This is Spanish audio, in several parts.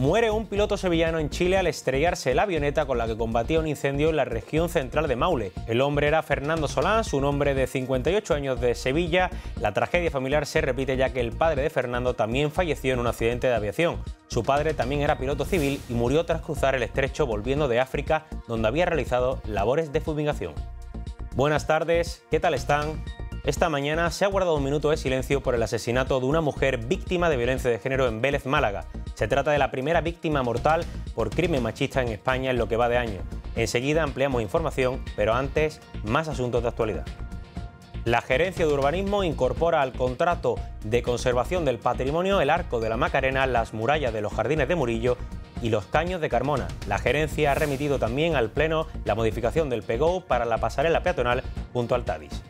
Muere un piloto sevillano en Chile al estrellarse la avioneta con la que combatía un incendio en la región central de Maule. El hombre era Fernando Solán, un hombre de 58 años de Sevilla. La tragedia familiar se repite ya que el padre de Fernando también falleció en un accidente de aviación. Su padre también era piloto civil y murió tras cruzar el estrecho volviendo de África, donde había realizado labores de fumigación. Buenas tardes, ¿qué tal están? Esta mañana se ha guardado un minuto de silencio por el asesinato de una mujer víctima de violencia de género en Vélez, Málaga. Se trata de la primera víctima mortal por crimen machista en España en lo que va de año. Enseguida ampliamos información, pero antes, más asuntos de actualidad. La Gerencia de Urbanismo incorpora al contrato de conservación del patrimonio el Arco de la Macarena, las murallas de los Jardines de Murillo y los Caños de Carmona. La gerencia ha remitido también al Pleno la modificación del PEGO para la pasarela peatonal junto al Tadis.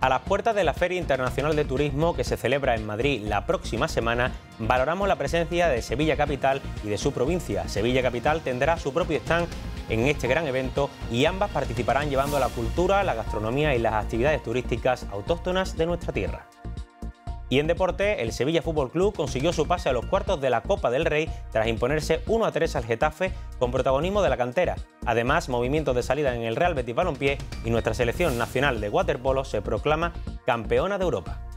A las puertas de la Feria Internacional de Turismo que se celebra en Madrid la próxima semana, valoramos la presencia de Sevilla Capital y de su provincia. Sevilla Capital tendrá su propio stand en este gran evento y ambas participarán llevando la cultura, la gastronomía y las actividades turísticas autóctonas de nuestra tierra. Y en deporte, el Sevilla Fútbol Club consiguió su pase a los cuartos de la Copa del Rey tras imponerse 1 a 3 al Getafe con protagonismo de la cantera. Además, movimientos de salida en el Real Betis Balompié y nuestra selección nacional de waterpolo se proclama campeona de Europa.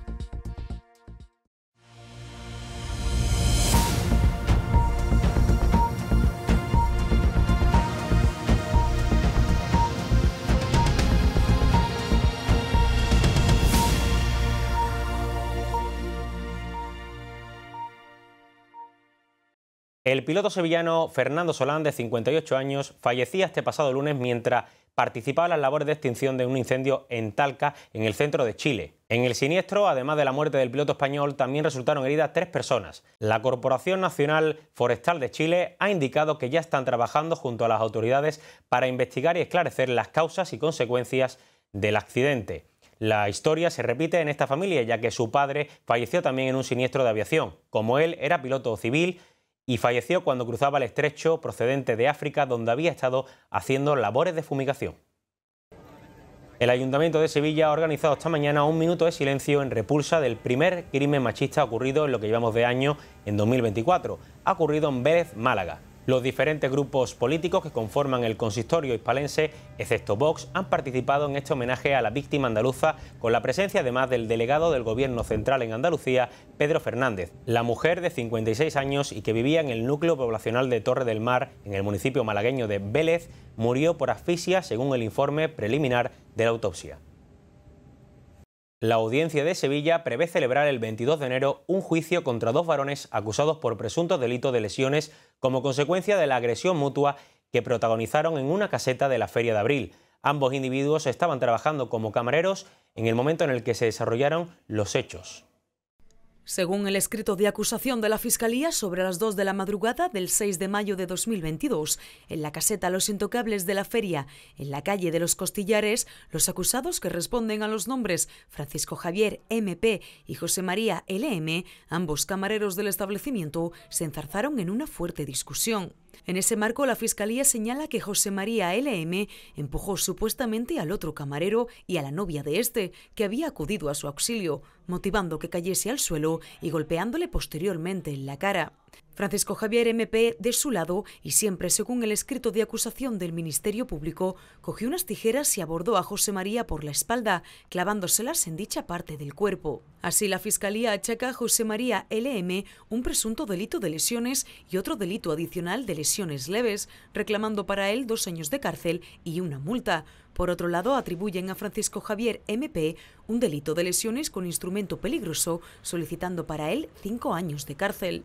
El piloto sevillano Fernando Solán, de 58 años, fallecía este pasado lunes mientras participaba en las labores de extinción de un incendio en Talca, en el centro de Chile. En el siniestro, además de la muerte del piloto español, también resultaron heridas tres personas. La Corporación Nacional Forestal de Chile ha indicado que ya están trabajando junto a las autoridades para investigar y esclarecer las causas y consecuencias del accidente. La historia se repite en esta familia, ya que su padre falleció también en un siniestro de aviación. Como él era piloto civil, y falleció cuando cruzaba el estrecho procedente de África donde había estado haciendo labores de fumigación. El Ayuntamiento de Sevilla ha organizado esta mañana un minuto de silencio en repulsa del primer crimen machista ocurrido en lo que llevamos de año en 2024. Ha ocurrido en Vélez, Málaga. Los diferentes grupos políticos que conforman el consistorio hispalense, excepto Vox, han participado en este homenaje a la víctima andaluza con la presencia además del delegado del Gobierno Central en Andalucía, Pedro Fernández, la mujer de 56 años y que vivía en el núcleo poblacional de Torre del Mar, en el municipio malagueño de Vélez, murió por asfixia según el informe preliminar de la autopsia. La audiencia de Sevilla prevé celebrar el 22 de enero un juicio contra dos varones acusados por presuntos delitos de lesiones como consecuencia de la agresión mutua que protagonizaron en una caseta de la Feria de Abril. Ambos individuos estaban trabajando como camareros en el momento en el que se desarrollaron los hechos. Según el escrito de acusación de la Fiscalía, sobre las dos de la madrugada del 6 de mayo de 2022, en la caseta Los Intocables de la Feria, en la calle de los Costillares, los acusados que responden a los nombres Francisco Javier MP y José María LM, ambos camareros del establecimiento, se enzarzaron en una fuerte discusión. En ese marco, la Fiscalía señala que José María LM empujó supuestamente al otro camarero y a la novia de este, que había acudido a su auxilio, motivando que cayese al suelo y golpeándole posteriormente en la cara. Francisco Javier MP, de su lado, y siempre según el escrito de acusación del Ministerio Público, cogió unas tijeras y abordó a José María por la espalda, clavándoselas en dicha parte del cuerpo. Así, la Fiscalía achaca a José María LM un presunto delito de lesiones y otro delito adicional de lesiones leves, reclamando para él dos años de cárcel y una multa. Por otro lado, atribuyen a Francisco Javier MP un delito de lesiones con instrumento peligroso, solicitando para él cinco años de cárcel.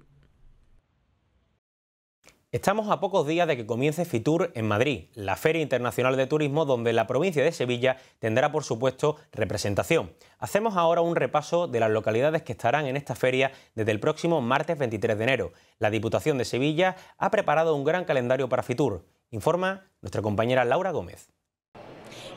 Estamos a pocos días de que comience Fitur en Madrid, la Feria Internacional de Turismo donde la provincia de Sevilla tendrá por supuesto representación. Hacemos ahora un repaso de las localidades que estarán en esta feria desde el próximo martes 23 de enero. La Diputación de Sevilla ha preparado un gran calendario para Fitur, informa nuestra compañera Laura Gómez.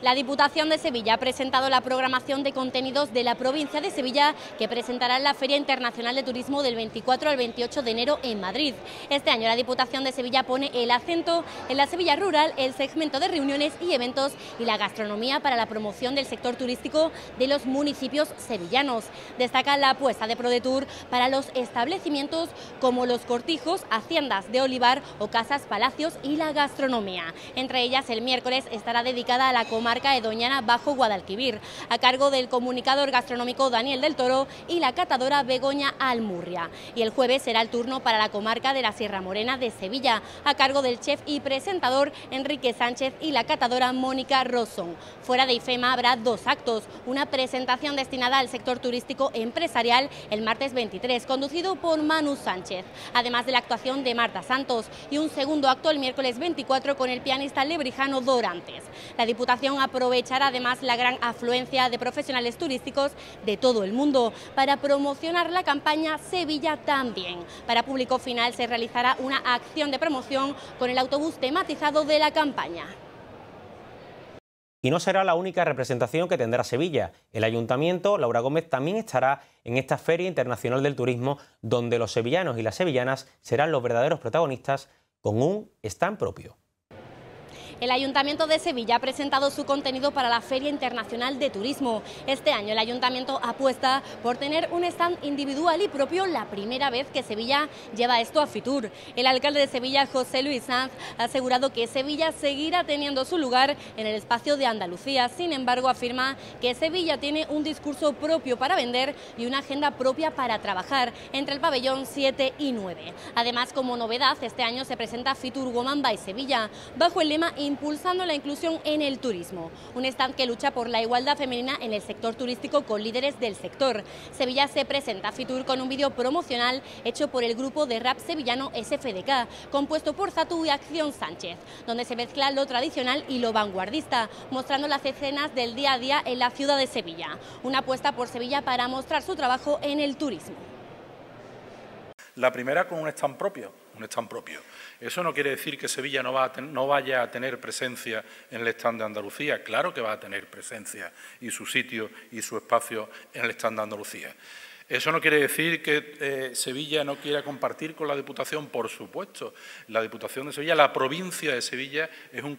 La Diputación de Sevilla ha presentado la programación de contenidos de la provincia de Sevilla que presentará la Feria Internacional de Turismo del 24 al 28 de enero en Madrid. Este año la Diputación de Sevilla pone el acento en la Sevilla rural, el segmento de reuniones y eventos y la gastronomía para la promoción del sector turístico de los municipios sevillanos. Destaca la apuesta de ProDetour para los establecimientos como los cortijos, haciendas de olivar o casas, palacios y la gastronomía. Entre ellas el miércoles estará dedicada a la coma de Doñana Bajo Guadalquivir, a cargo del comunicador gastronómico Daniel del Toro y la catadora Begoña Almurria. Y el jueves será el turno para la comarca de la Sierra Morena de Sevilla, a cargo del chef y presentador Enrique Sánchez y la catadora Mónica Rosón. Fuera de IFEMA habrá dos actos, una presentación destinada al sector turístico empresarial el martes 23, conducido por Manu Sánchez, además de la actuación de Marta Santos y un segundo acto el miércoles 24 con el pianista lebrijano Dorantes. La Diputación aprovechar además la gran afluencia de profesionales turísticos de todo el mundo. Para promocionar la campaña Sevilla también. Para público final se realizará una acción de promoción con el autobús tematizado de la campaña. Y no será la única representación que tendrá Sevilla. El ayuntamiento, Laura Gómez, también estará en esta Feria Internacional del Turismo, donde los sevillanos y las sevillanas serán los verdaderos protagonistas con un stand propio. El Ayuntamiento de Sevilla ha presentado su contenido para la Feria Internacional de Turismo. Este año el Ayuntamiento apuesta por tener un stand individual y propio la primera vez que Sevilla lleva esto a Fitur. El alcalde de Sevilla, José Luis Sanz, ha asegurado que Sevilla seguirá teniendo su lugar en el espacio de Andalucía. Sin embargo, afirma que Sevilla tiene un discurso propio para vender y una agenda propia para trabajar entre el pabellón 7 y 9. Además, como novedad, este año se presenta Fitur Woman by Sevilla bajo el lema impulsando la inclusión en el turismo. Un stand que lucha por la igualdad femenina en el sector turístico con líderes del sector. Sevilla se presenta a Fitur con un vídeo promocional hecho por el grupo de rap sevillano SFDK, compuesto por Satu y Acción Sánchez, donde se mezcla lo tradicional y lo vanguardista, mostrando las escenas del día a día en la ciudad de Sevilla. Una apuesta por Sevilla para mostrar su trabajo en el turismo. La primera con un stand propio, están propio. Eso no quiere decir que Sevilla no, va vaya a tener presencia en el stand de Andalucía. Claro que va a tener presencia y su sitio y su espacio en el stand de Andalucía. Eso no quiere decir que eh, Sevilla no quiera compartir con la Diputación, por supuesto. La Diputación de Sevilla, la provincia de Sevilla, es un,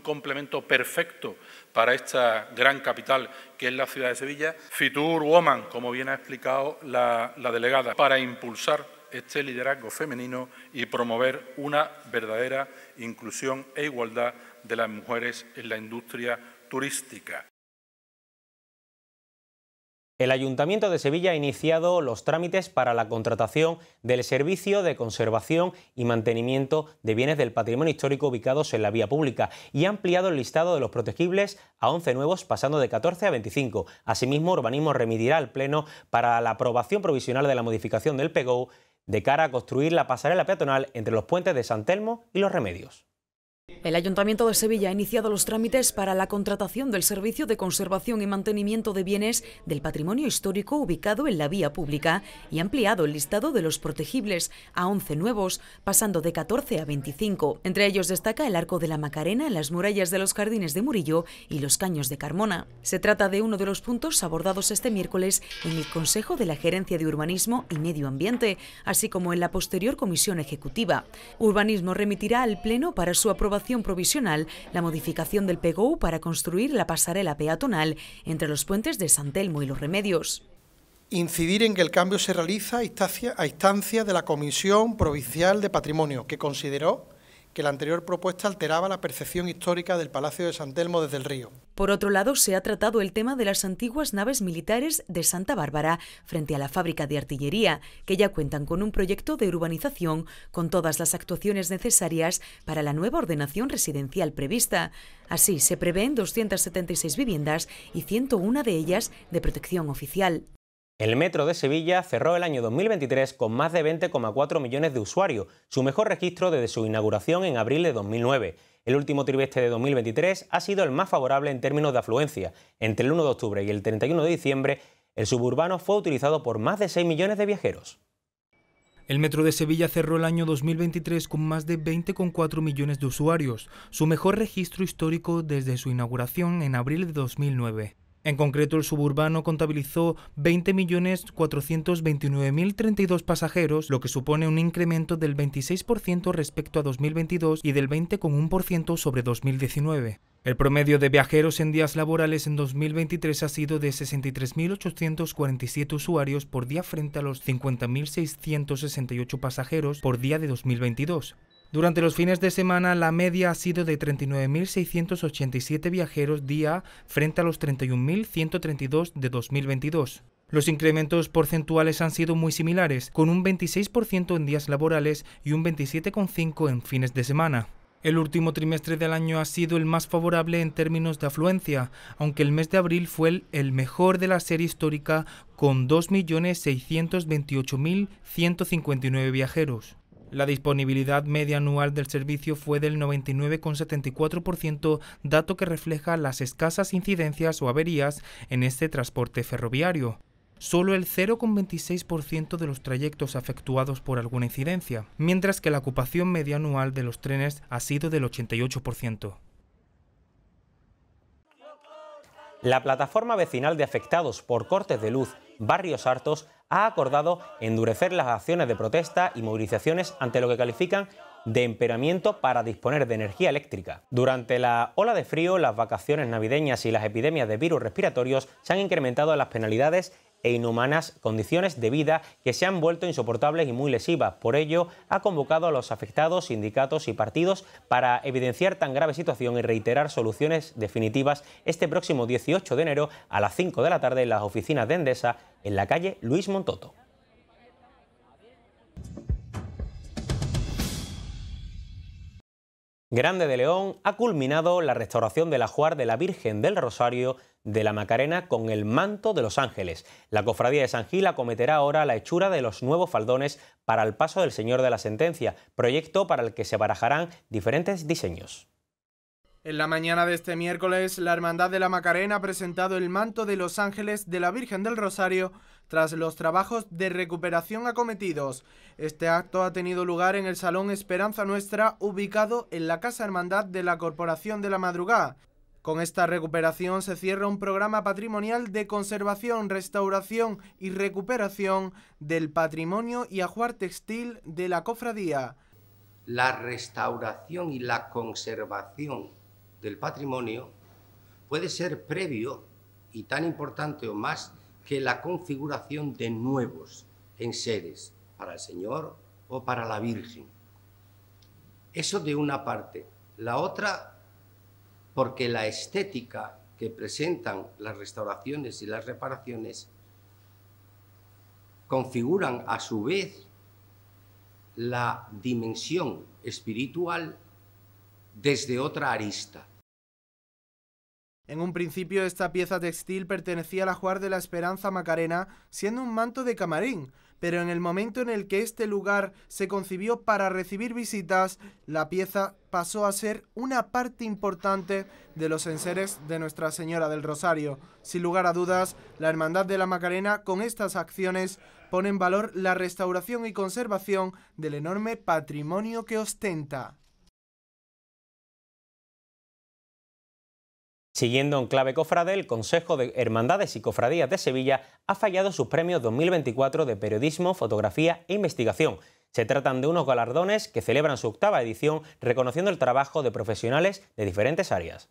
complemento perfecto para esta gran capital que es la ciudad de Sevilla. Fitur Woman, como bien ha explicado la delegada, para impulsar este liderazgo femenino y promover una verdadera inclusión e igualdad de las mujeres en la industria turística. El Ayuntamiento de Sevilla ha iniciado los trámites para la contratación del Servicio de Conservación y Mantenimiento de Bienes del Patrimonio Histórico ubicados en la vía pública y ha ampliado el listado de los protegibles a 11 nuevos, pasando de 14 a 25. Asimismo, Urbanismo remitirá al Pleno para la aprobación provisional de la modificación del PEGO de cara a construir la pasarela peatonal entre los puentes de San Telmo y los Remedios. El Ayuntamiento de Sevilla ha iniciado los trámites para la contratación del servicio de conservación y mantenimiento de bienes del patrimonio histórico ubicado en la vía pública y ha ampliado el listado de los protegibles a 11 nuevos, pasando de 14 a 25. Entre ellos destaca el Arco de la Macarena, las murallas de los Jardines de Murillo y los Caños de Carmona. Se trata de uno de los puntos abordados este miércoles en el Consejo de la Gerencia de Urbanismo y Medio Ambiente, así como en la posterior Comisión Ejecutiva. Urbanismo remitirá al Pleno para su aprobación provisional la modificación del PGOU para construir la pasarela peatonal entre los puentes de San Telmo y Los Remedios. Incidir en que el cambio se realiza a instancia, a instancia de la Comisión Provincial de Patrimonio, que consideró que la anterior propuesta alteraba la percepción histórica del Palacio de San Telmo desde el río. Por otro lado, se ha tratado el tema de las antiguas naves militares de Santa Bárbara frente a la fábrica de artillería, que ya cuentan con un proyecto de urbanización con todas las actuaciones necesarias para la nueva ordenación residencial prevista. Así, se prevén 276 viviendas y 101 de ellas de protección oficial. El Metro de Sevilla cerró el año 2023 con más de 20,4 millones de usuarios, su mejor registro desde su inauguración en abril de 2009. El último trimestre de 2023 ha sido el más favorable en términos de afluencia. Entre el 1 de octubre y el 31 de diciembre, el suburbano fue utilizado por más de 6 millones de viajeros. El Metro de Sevilla cerró el año 2023 con más de 20,4 millones de usuarios, su mejor registro histórico desde su inauguración en abril de 2009. En concreto, el suburbano contabilizó 20.429.032 pasajeros, lo que supone un incremento del 26% respecto a 2022 y del 20,1% sobre 2019. El promedio de viajeros en días laborales en 2023 ha sido de 63.847 usuarios por día frente a los 50.668 pasajeros por día de 2022. Durante los fines de semana, la media ha sido de 39.687 viajeros día frente a los 31.132 de 2022. Los incrementos porcentuales han sido muy similares, con un 26% en días laborales y un 27,5% en fines de semana. El último trimestre del año ha sido el más favorable en términos de afluencia, aunque el mes de abril fue el, mejor de la serie histórica con 2.628.159 viajeros. La disponibilidad media anual del servicio fue del 99,74%, dato que refleja las escasas incidencias o averías en este transporte ferroviario. Solo el 0,26% de los trayectos afectuados por alguna incidencia, mientras que la ocupación media anual de los trenes ha sido del 88%. La plataforma vecinal de afectados por cortes de luz Barrios Hartos, ha acordado endurecer las acciones de protesta y movilizaciones ante lo que califican de emperamiento para disponer de energía eléctrica. Durante la ola de frío, las vacaciones navideñas y las epidemias de virus respiratorios se han incrementado las penalidades e inhumanas condiciones de vida que se han vuelto insoportables y muy lesivas. Por ello, ha convocado a los afectados, sindicatos y partidos para evidenciar tan grave situación y reiterar soluciones definitivas este próximo 18 de enero a las 5 de la tarde en las oficinas de Endesa en la calle Luis Montoto. Grande de León ha culminado la restauración del ajuar de la Virgen del Rosario de la Macarena con el manto de los ángeles. La cofradía de San Gil acometerá ahora la hechura de los nuevos faldones para el paso del Señor de la Sentencia, proyecto para el que se barajarán diferentes diseños. En la mañana de este miércoles, la Hermandad de la Macarena ha presentado el manto de los ángeles de la Virgen del Rosario tras los trabajos de recuperación acometidos. Este acto ha tenido lugar en el Salón Esperanza Nuestra, ubicado en la Casa Hermandad de la Corporación de la Madrugada. Con esta recuperación se cierra un programa patrimonial de conservación, restauración y recuperación del patrimonio y ajuar textil de la cofradía. La restauración y la conservación del patrimonio puede ser previo y tan importante o más que la configuración de nuevos enseres para el Señor o para la Virgen. Eso de una parte. La otra porque la estética que presentan las restauraciones y las reparaciones configuran a su vez la dimensión espiritual desde otra arista. En un principio esta pieza textil pertenecía al ajuar de la Esperanza Macarena, siendo un manto de camarín, pero en el momento en el que este lugar se concibió para recibir visitas, la pieza pasó a ser una parte importante de los enseres de Nuestra Señora del Rosario. Sin lugar a dudas, la Hermandad de la Macarena con estas acciones pone en valor la restauración y conservación del enorme patrimonio que ostenta. Siguiendo en clave cofrade, el Consejo de Hermandades y Cofradías de Sevilla ha fallado sus premios 2024 de Periodismo, Fotografía e Investigación. Se tratan de unos galardones que celebran su octava edición reconociendo el trabajo de profesionales de diferentes áreas.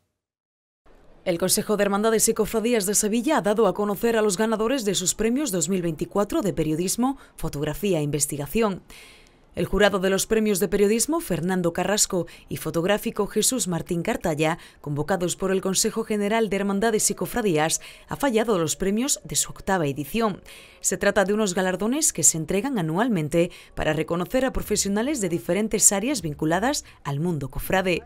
El Consejo de Hermandades y Cofradías de Sevilla ha dado a conocer a los ganadores de sus premios 2024 de Periodismo, Fotografía e Investigación. El jurado de los premios de periodismo Fernando Carrasco y fotográfico Jesús Martín Cartaya, convocados por el Consejo General de Hermandades y Cofradías, ha fallado los premios de su octava edición. Se trata de unos galardones que se entregan anualmente para reconocer a profesionales de diferentes áreas vinculadas al mundo cofrade.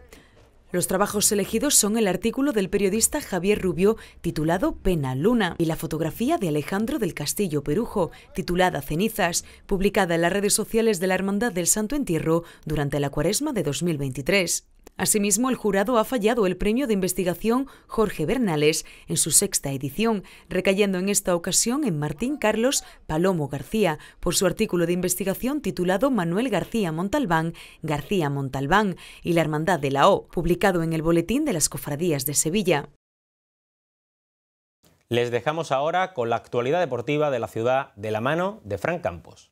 Los trabajos elegidos son el artículo del periodista Javier Rubio titulado Pena Luna y la fotografía de Alejandro del Castillo Perujo titulada Cenizas, publicada en las redes sociales de la Hermandad del Santo Entierro durante la cuaresma de 2023. Asimismo, el jurado ha fallado el premio de investigación Jorge Bernales en su sexta edición, recayendo en esta ocasión en Martín Carlos Palomo García por su artículo de investigación titulado Manuel García Montalbán, García Montalbán y la Hermandad de la O, publicado en el Boletín de las Cofradías de Sevilla. Les dejamos ahora con la actualidad deportiva de la ciudad de la mano de Fran Campos.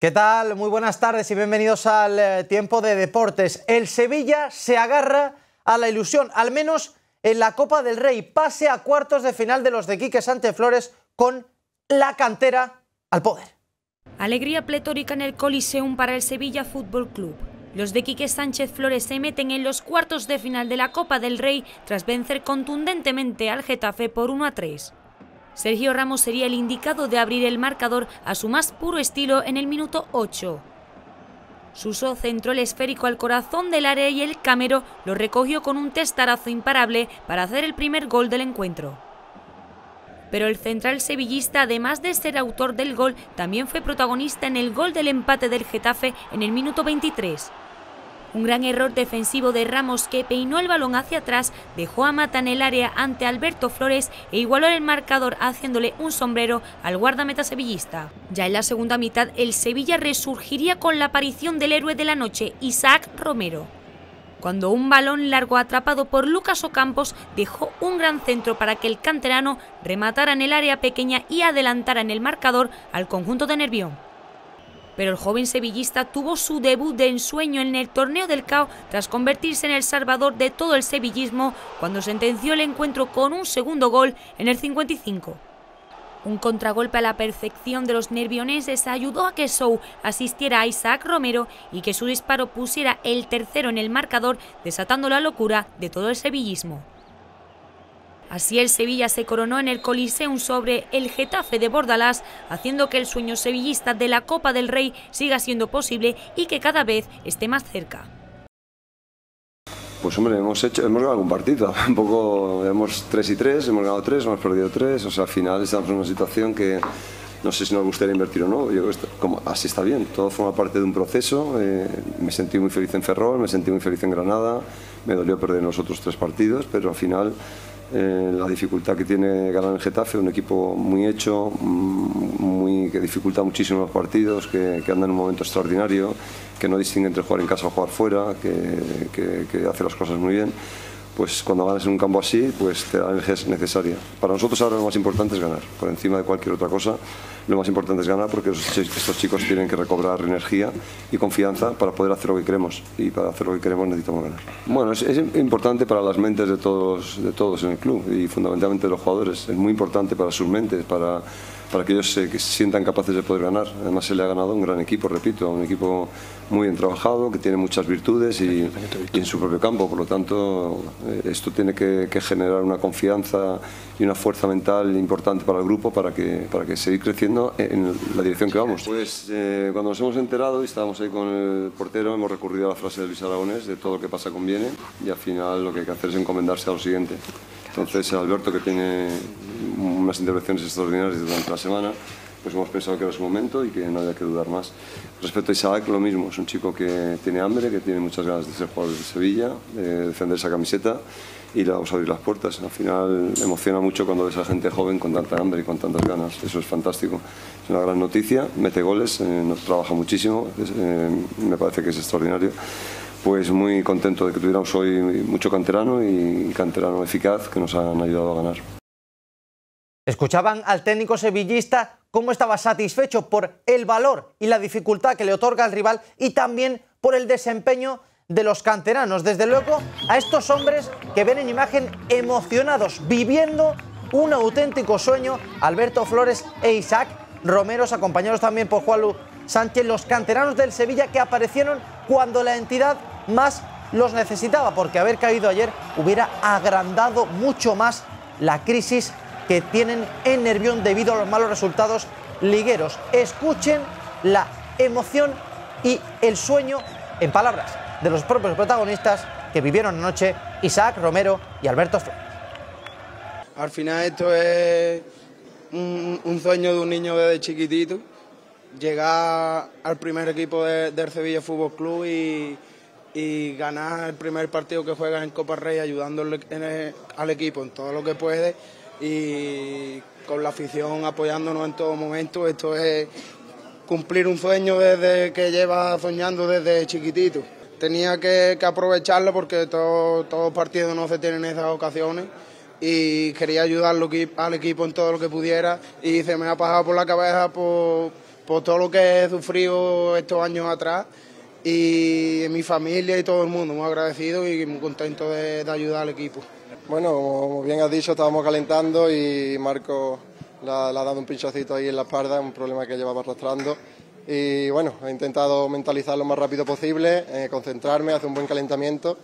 ¿Qué tal? Muy buenas tardes y bienvenidos al eh, tiempo de deportes. El Sevilla se agarra a la ilusión, al menos en la Copa del Rey. Pase a cuartos de final de los de Quique Sánchez Flores con la cantera al poder. Alegría pletórica en el Coliseum para el Sevilla Fútbol Club. Los de Quique Sánchez Flores se meten en los cuartos de final de la Copa del Rey tras vencer contundentemente al Getafe por 1 a 3. Sergio Ramos sería el indicado de abrir el marcador a su más puro estilo en el minuto 8. Suso centró el esférico al corazón del área y el Camero lo recogió con un testarazo imparable para hacer el primer gol del encuentro. Pero el central sevillista, además de ser autor del gol, también fue protagonista en el gol del empate del Getafe en el minuto 23. Un gran error defensivo de Ramos que peinó el balón hacia atrás, dejó a Mata en el área ante Alberto Flores e igualó el marcador haciéndole un sombrero al guardameta sevillista. Ya en la segunda mitad el Sevilla resurgiría con la aparición del héroe de la noche, Isaac Romero. Cuando un balón largo atrapado por Lucas Ocampos dejó un gran centro para que el canterano rematara en el área pequeña y adelantara en el marcador al conjunto de Nervión pero el joven sevillista tuvo su debut de ensueño en el torneo del CAO tras convertirse en el salvador de todo el sevillismo cuando sentenció el encuentro con un segundo gol en el 55. Un contragolpe a la perfección de los nervioneses ayudó a que Sou asistiera a Isaac Romero y que su disparo pusiera el tercero en el marcador, desatando la locura de todo el sevillismo. Así el Sevilla se coronó en el Coliseum sobre el Getafe de Bordalás, haciendo que el sueño sevillista de la Copa del Rey siga siendo posible y que cada vez esté más cerca. Pues hombre, hemos hecho, hemos ganado un partido, tampoco hemos tres y tres, hemos ganado tres, hemos perdido tres, o sea, al final estamos en una situación que no sé si nos gustaría invertir o no, yo como, así está bien, todo forma parte de un proceso, eh, me sentí muy feliz en Ferrol, me sentí muy feliz en Granada, me dolió perder los otros tres partidos, pero al final eh, la dificultad que tiene ganar el Getafe, un equipo muy hecho, mm, muy, que dificulta muchísimo los partidos, que, anda en un momento extraordinario, que no distingue entre jugar en casa o jugar fuera, que hace las cosas muy bien pues cuando ganas en un campo así, pues te da la energía necesaria. Para nosotros ahora lo más importante es ganar, por encima de cualquier otra cosa, lo más importante es ganar porque estos chicos tienen que recobrar energía y confianza para poder hacer lo que queremos y para hacer lo que queremos necesitamos ganar. Bueno, es, importante para las mentes de todos, de todos en el club y fundamentalmente de los jugadores, es muy importante para sus mentes, para para que ellos se sientan capaces de poder ganar. Además se le ha ganado un gran equipo, repito, un equipo muy bien trabajado, que tiene muchas virtudes y, en su propio campo. Por lo tanto, eh, esto tiene que, generar una confianza y una fuerza mental importante para el grupo para que, para que seguir creciendo en la dirección que vamos. Pues eh, cuando nos hemos enterado y estábamos ahí con el portero, hemos recurrido a la frase de Luis Aragones, de todo lo que pasa conviene, y al final lo que hay que hacer es encomendarse a lo siguiente. Entonces Alberto que tiene unas intervenciones extraordinarias durante la semana, pues hemos pensado que era su momento y que no había que dudar más. Respecto a Isaac, lo mismo, es un chico que tiene hambre, que tiene muchas ganas de ser jugador de Sevilla, de defender esa camiseta y le vamos a abrir las puertas. Al final emociona mucho cuando ves a gente joven con tanta hambre y con tantas ganas, eso es fantástico. Es una gran noticia, mete goles, eh, nos trabaja muchísimo, eh, me parece que es extraordinario pues muy contento de que tuviéramos hoy mucho canterano y canterano eficaz que nos han ayudado a ganar. Escuchaban al técnico sevillista cómo estaba satisfecho por el valor y la dificultad que le otorga el rival y también por el desempeño de los canteranos. Desde luego, a estos hombres que ven en imagen emocionados, viviendo un auténtico sueño, Alberto Flores e Isaac Romeros, acompañados también por Juan Lu Sánchez, los canteranos del Sevilla que aparecieron cuando la entidad más los necesitaba, porque haber caído ayer hubiera agrandado mucho más la crisis que tienen en Nervión debido a los malos resultados ligueros. Escuchen la emoción y el sueño en palabras de los propios protagonistas que vivieron anoche Isaac Romero y Alberto Flores. Al final esto es un, sueño de un niño desde chiquitito, llegar al primer equipo del Sevilla Fútbol Club y, ganar el primer partido que juegan en Copa Rey ayudándole al equipo en todo lo que puede y con la afición apoyándonos en todo momento. Esto es cumplir un sueño desde que lleva soñando desde chiquitito. Tenía que, aprovecharlo porque todos los partidos no se tienen esas ocasiones y quería ayudar al equipo en todo lo que pudiera y se me ha pasado por la cabeza por, todo lo que he sufrido estos años atrás y mi familia y todo el mundo muy agradecido y muy contento de ayudar al equipo. Bueno, como bien has dicho, estábamos calentando y Marco le ha, dado un pinchacito ahí en la espalda, un problema que llevaba arrastrando y bueno, he intentado mentalizar lo más rápido posible, eh, concentrarme, hacer un buen calentamiento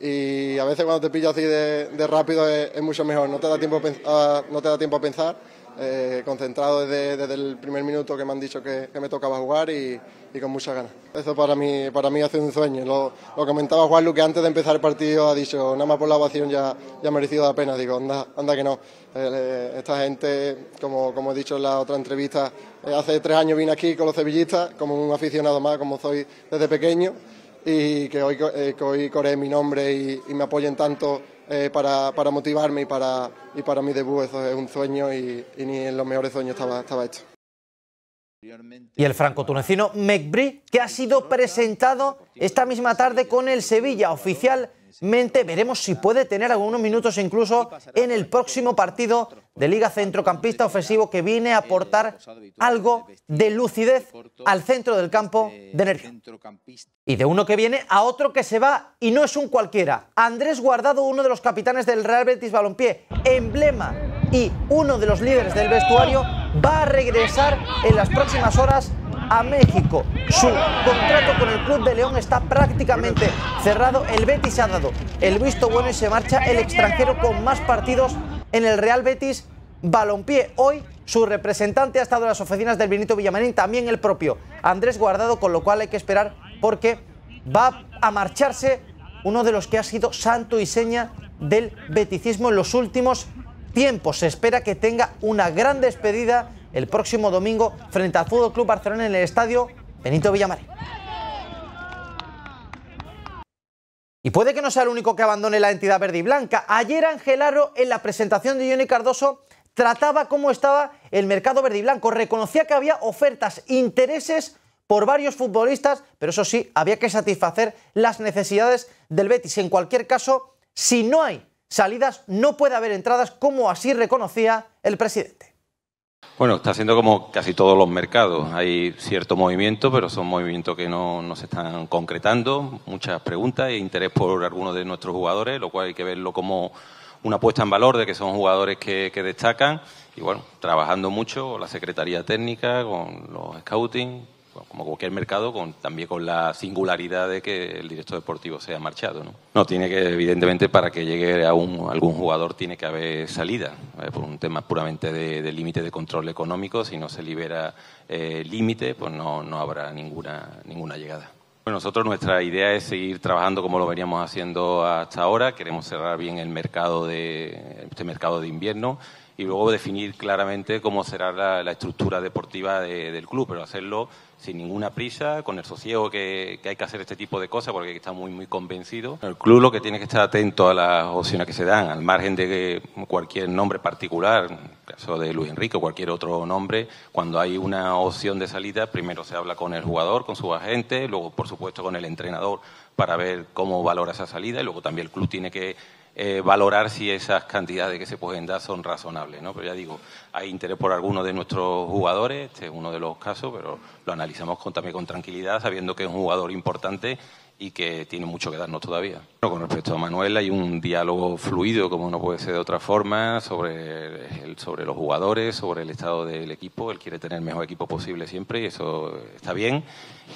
y a veces cuando te pillas así de, rápido es, mucho mejor, no te da tiempo a pensar eh, concentrado desde, el primer minuto que me han dicho que, me tocaba jugar y, con muchas ganas. Eso para mí, para mí hace un sueño. Lo, comentaba Juan que antes de empezar el partido ha dicho, nada más por la ovación ya, ya ha merecido la pena. Digo, anda, anda que no. Eh, esta gente, como, como, he dicho en la otra entrevista, eh, hace tres años vine aquí con los cevillistas, como un aficionado más, como soy desde pequeño, y que hoy, que hoy coré mi nombre y me apoyen tanto eh, para, motivarme y para, y para mi debut. Eso es un sueño y, ni en los mejores sueños estaba, estaba hecho. Y el franco-tunecino Mekbri, que ha sido presentado esta misma tarde con el Sevilla oficialmente. Veremos si puede tener algunos minutos incluso en el próximo partido de Liga Centrocampista ofensivo que viene a aportar algo de lucidez al centro del campo de energía Y de uno que viene a otro que se va y no es un cualquiera. Andrés Guardado, uno de los capitanes del Real Betis Balompié, emblema y uno de los líderes del vestuario, va a regresar en las próximas horas a México. Su contrato con el Club de León está prácticamente cerrado. El Betis ha dado el visto bueno y se marcha el extranjero con más partidos en el Real Betis Balompié. Hoy su representante ha estado en las oficinas del Benito Villamarín, también el propio Andrés Guardado, con lo cual hay que esperar porque va a marcharse uno de los que ha sido santo y seña del beticismo en los últimos tiempos. Se espera que tenga una gran despedida el próximo domingo frente al Fútbol Club Barcelona en el estadio Benito Villamarín. Y puede que no sea el único que abandone la entidad verde y blanca. Ayer Angelaro, en la presentación de Johnny Cardoso, trataba cómo estaba el mercado verde y blanco. Reconocía que había ofertas, intereses por varios futbolistas, pero eso sí, había que satisfacer las necesidades del Betis. En cualquier caso, si no hay salidas, no puede haber entradas, como así reconocía el presidente. Bueno, está siendo como casi todos los mercados. Hay cierto movimiento, pero son movimientos que no, se están concretando. Muchas preguntas e interés por algunos de nuestros jugadores, lo cual hay que verlo como una apuesta en valor de que son jugadores que, que destacan. Y bueno, trabajando mucho la Secretaría Técnica, con los scouting, como cualquier mercado, con, también con la singularidad de que el director deportivo se ha marchado. ¿no? tiene que, evidentemente, para que llegue a algún jugador tiene que haber salida, por un tema puramente de, límite de control económico. Si no se libera eh, límite, pues no, no habrá ninguna, ninguna llegada. Bueno, nosotros nuestra idea es seguir trabajando como lo veníamos haciendo hasta ahora. Queremos cerrar bien el mercado de, este mercado de invierno y luego definir claramente cómo será la, estructura deportiva del club, pero hacerlo sin ninguna prisa, con el sosiego que, hay que hacer este tipo de cosas, porque está muy, muy convencido. El club lo que tiene que estar atento a las opciones que se dan, al margen de cualquier nombre particular, en el caso de Luis Enrique o cualquier otro nombre, cuando hay una opción de salida, primero se habla con el jugador, con su agente, luego, por supuesto, con el entrenador para ver cómo valora esa salida y luego también el club tiene que eh, valorar si esas cantidades que se pueden dar son razonables, ¿no? Pero ya digo, hay interés por algunos de nuestros jugadores, este es uno de los casos, pero lo analizamos con, también con tranquilidad, sabiendo que es un jugador importante y que tiene mucho que darnos todavía. Bueno, con respecto a Manuel, hay un diálogo fluido, como no puede ser de otra forma, sobre, el, sobre los jugadores, sobre el estado del equipo. Él quiere tener el mejor equipo posible siempre y eso está bien.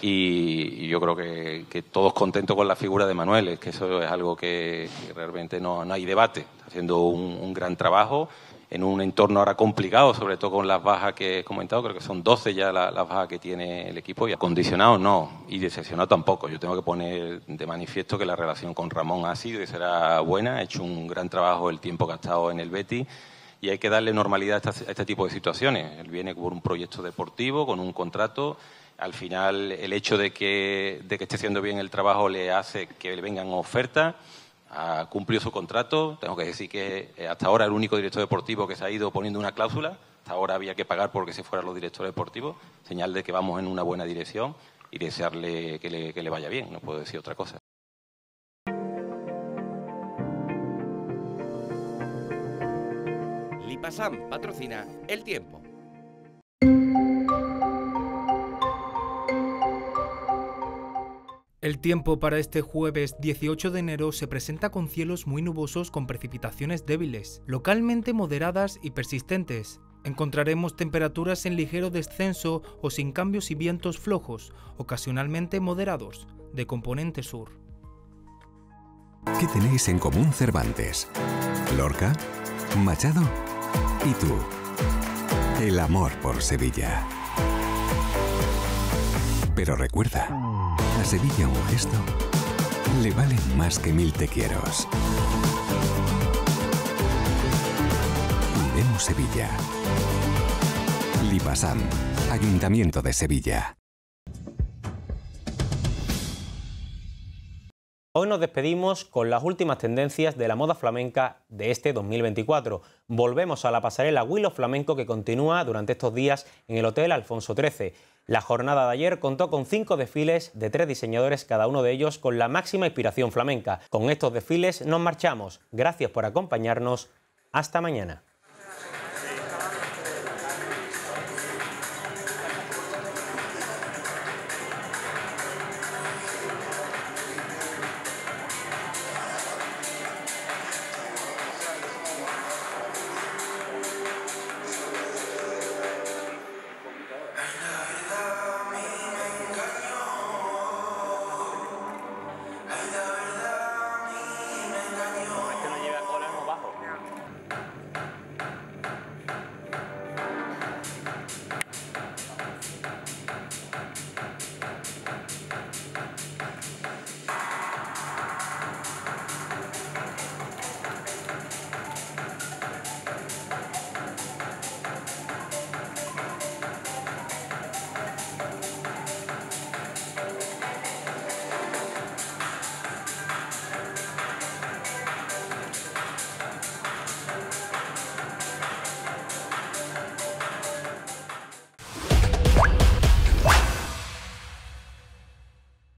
Y, yo creo que, que, todos contentos con la figura de Manuel, es que eso es algo que, realmente no, hay debate. Está haciendo un, un gran trabajo en un entorno ahora complicado, sobre todo con las bajas que he comentado, creo que son 12 ya las, bajas que tiene el equipo, y acondicionado no, y decepcionado tampoco. Yo tengo que poner de manifiesto que la relación con Ramón ha sido y será buena, ha hecho un gran trabajo el tiempo que ha estado en el Betis, y hay que darle normalidad a este, tipo de situaciones. Él viene por un proyecto deportivo, con un contrato, al final el hecho de de que esté haciendo bien el trabajo le hace que le vengan ofertas, ha cumplido su contrato. Tengo que decir que eh, hasta ahora el único director deportivo que se ha ido poniendo una cláusula. Hasta ahora había que pagar porque se fueran los directores deportivos. Señal de que vamos en una buena dirección y desearle que le, vaya bien. No puedo decir otra cosa. Lipasam patrocina El Tiempo. El tiempo para este jueves 18 de enero se presenta con cielos muy nubosos con precipitaciones débiles, localmente moderadas y persistentes. Encontraremos temperaturas en ligero descenso o sin cambios y vientos flojos, ocasionalmente moderados, de componente sur. ¿Qué tenéis en común Cervantes? Lorca, Machado y tú. El amor por Sevilla. Pero recuerda, Sevilla un gesto le valen más que mil te quiero. Vemos Sevilla. Lipasam, Ayuntamiento de Sevilla. Hoy nos despedimos con las últimas tendencias de la moda flamenca de este 2024. Volvemos a la pasarela Willow Flamenco que continúa durante estos días en el Hotel Alfonso XIII. La jornada de ayer contó con cinco desfiles de tres diseñadores, cada uno de ellos con la máxima inspiración flamenca. Con estos desfiles nos marchamos. Gracias por acompañarnos. Hasta mañana.